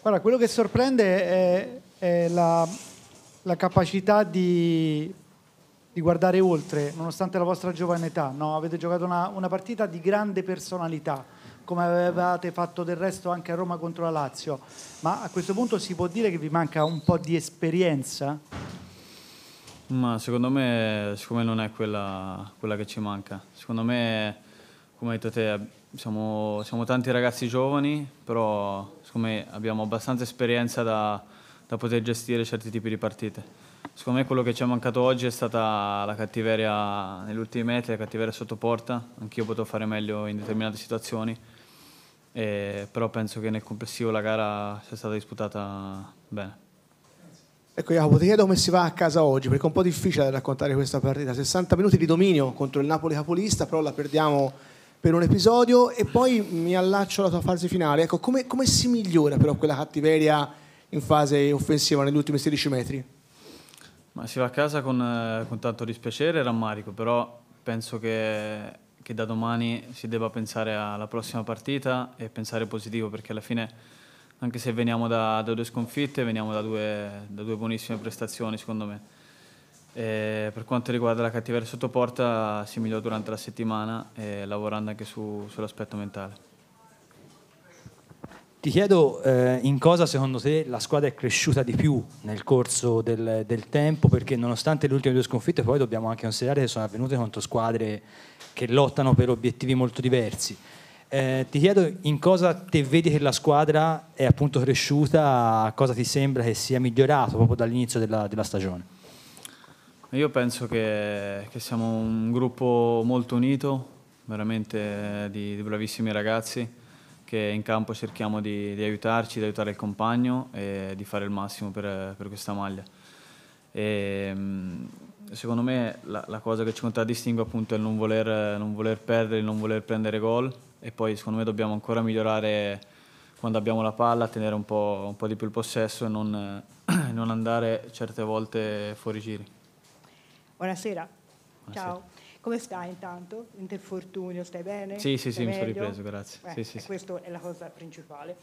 Guarda, quello che sorprende è, è la, la, capacità di, di, guardare oltre, nonostante la vostra giovane età. No? Avete giocato una, una, partita di grande personalità, come avevate fatto del resto anche a Roma contro la Lazio. Ma a questo punto si può dire che vi manca un po' di esperienza? Ma secondo me, secondo me non è quella, quella che ci manca. Secondo me, come hai detto te, siamo, siamo, tanti ragazzi giovani, però me, abbiamo abbastanza esperienza da, da poter gestire certi tipi di partite. Secondo me quello che ci è mancato oggi è stata la cattiveria negli ultimi metri, la cattiveria sotto porta. Anch'io potevo fare meglio in determinate situazioni, e, però penso che nel complessivo la gara sia stata disputata bene. Ecco Jacopo, ti chiedo come si va a casa oggi, perché è un po' difficile raccontare questa partita. 60 minuti di dominio contro il Napoli capolista, però la perdiamo per un episodio e poi mi allaccio alla tua fase finale. Ecco, come, come si migliora però quella cattiveria in fase offensiva negli ultimi 16 metri? Ma si va a casa con, eh, con tanto dispiacere e rammarico, però penso che, che, da domani si debba pensare alla prossima partita e pensare positivo perché alla fine, anche se veniamo da, da due sconfitte, veniamo da due, da due buonissime prestazioni secondo me. Eh, per quanto riguarda la cattiveria sottoporta, si migliora durante la settimana, eh, lavorando anche su, sull'aspetto mentale. Ti chiedo eh, in cosa secondo te la squadra è cresciuta di più nel corso del, del, tempo, perché nonostante le ultime due sconfitte, poi dobbiamo anche considerare che sono avvenute contro squadre che lottano per obiettivi molto diversi. Eh, ti chiedo in cosa te vedi che la squadra è appunto cresciuta, cosa ti sembra che sia migliorato proprio dall'inizio della, della stagione. Io penso che, che siamo un gruppo molto unito, veramente di, di bravissimi ragazzi che in campo cerchiamo di, di, aiutarci, di aiutare il compagno e di fare il massimo per, per questa maglia. E, ehm, secondo me la, la, cosa che ci contraddistingue appunto è il non voler, non voler perdere, il non voler prendere gol e poi secondo me dobbiamo ancora migliorare quando abbiamo la palla, tenere un po', un po di più il possesso e non, non andare certe volte fuori giri. Buonasera. Buonasera. Ciao. Come stai intanto? Interfortunio, stai bene? Sì, sì, sì, mi sono ripreso, grazie. Eh, sì, eh, sì, questa è la cosa principale.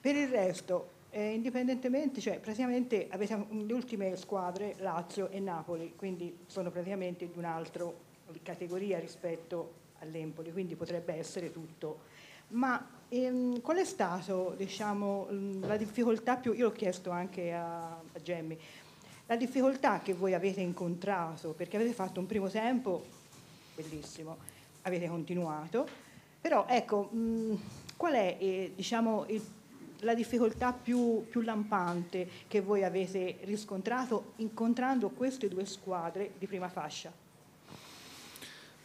Per il resto, eh, indipendentemente, cioè praticamente avete le ultime squadre Lazio e Napoli, quindi sono praticamente di un'altra categoria rispetto all'Empoli, quindi potrebbe essere tutto. Ma ehm, qual è stata diciamo, la difficoltà più, io l'ho chiesto anche a, a Gemmi, la difficoltà che voi avete incontrato, perché avete fatto un primo tempo bellissimo, avete continuato, però ecco, mh, mm, qual è eh, diciamo, il, la difficoltà più, più, lampante che voi avete riscontrato incontrando queste due squadre di prima fascia?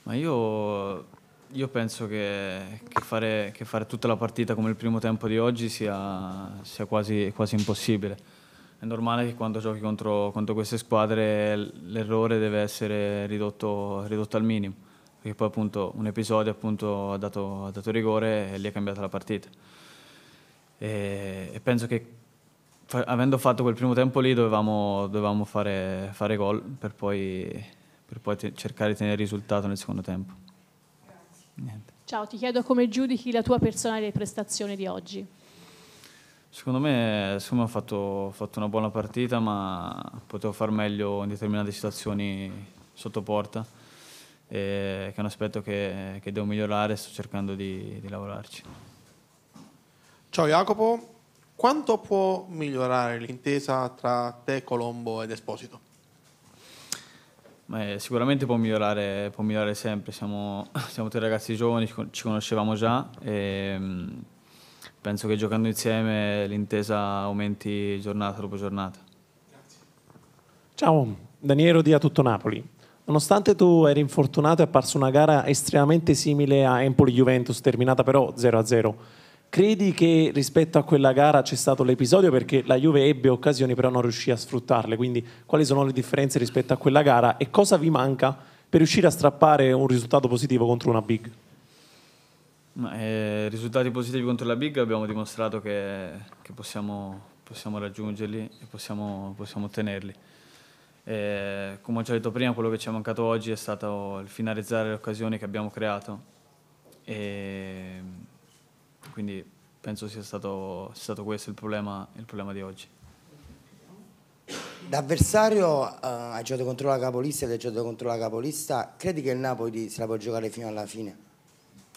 Ma io, io penso che, che, fare, che, fare, tutta la partita come il primo tempo di oggi sia, sia quasi, quasi impossibile è normale che quando giochi contro, contro queste squadre l'errore deve essere ridotto, ridotto, al minimo, perché poi appunto un episodio appunto, ha, dato, ha, dato, rigore e lì è cambiata la partita. E, e penso che fa, avendo fatto quel primo tempo lì dovevamo, dovevamo fare, fare gol per poi, per poi te, cercare di tenere il risultato nel secondo tempo. Niente. Ciao, ti chiedo come giudichi la tua personale prestazione di oggi. Secondo me, insomma, ho fatto, fatto, una buona partita, ma potevo far meglio in determinate situazioni sotto porta, che è un aspetto che, che devo migliorare e sto cercando di, di lavorarci. Ciao Jacopo, quanto può migliorare l'intesa tra te, Colombo ed Esposito? Beh, sicuramente può migliorare, può migliorare sempre, siamo, siamo, tre ragazzi giovani, ci conoscevamo già. E, ehm, penso che giocando insieme l'intesa aumenti giornata dopo giornata. Grazie. Ciao, Daniero di A Tutto Napoli. Nonostante tu eri infortunato è apparsa una gara estremamente simile a Empoli-Juventus, terminata però 0-0. Credi che rispetto a quella gara c'è stato l'episodio perché la Juve ebbe occasioni però non riuscì a sfruttarle, quindi quali sono le differenze rispetto a quella gara e cosa vi manca per riuscire a strappare un risultato positivo contro una big? Ma, eh, risultati positivi contro la Big abbiamo dimostrato che, che possiamo, possiamo, raggiungerli e possiamo, possiamo ottenerli. E, come ho già detto prima, quello che ci è mancato oggi è stato il finalizzare le occasioni che abbiamo creato. E, quindi penso sia stato, sia stato questo il problema, il problema, di oggi. D'avversario eh, hai giocato contro la capolista ed hai giocato contro la capolista. Credi che il Napoli se la può giocare fino alla fine?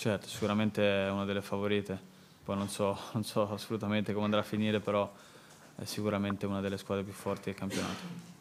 Certo, sicuramente è una delle favorite, poi non so, non so assolutamente come andrà a finire, però è sicuramente una delle squadre più forti del campionato.